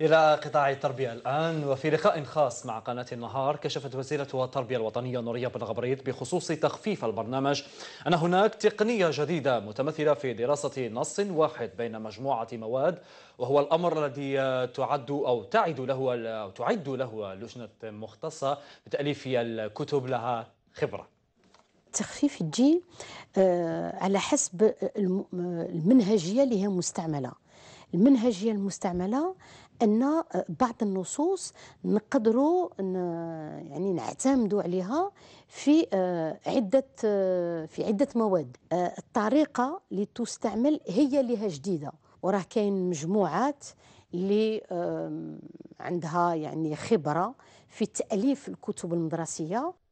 إلى قطاع التربية الآن وفي لقاء خاص مع قناة النهار كشفت وزيرة التربية الوطنية نورية بن غبريت بخصوص تخفيف البرنامج أن هناك تقنية جديدة متمثلة في دراسة نص واحد بين مجموعة مواد وهو الأمر الذي تعد أو تعد له أو تعد له لجنة مختصة بتأليف الكتب لها خبرة تخفيف الجي آه، على حسب آه، المنهجية اللي هي مستعملة المنهجية المستعملة ان آه، بعض النصوص نقدروا يعني نعتمدوا عليها في آه، عده آه، في عده مواد الطريقه اللي تستعمل هي لها جديده وراه كاين مجموعات اللي عندها يعني خبره في تاليف الكتب المدرسيه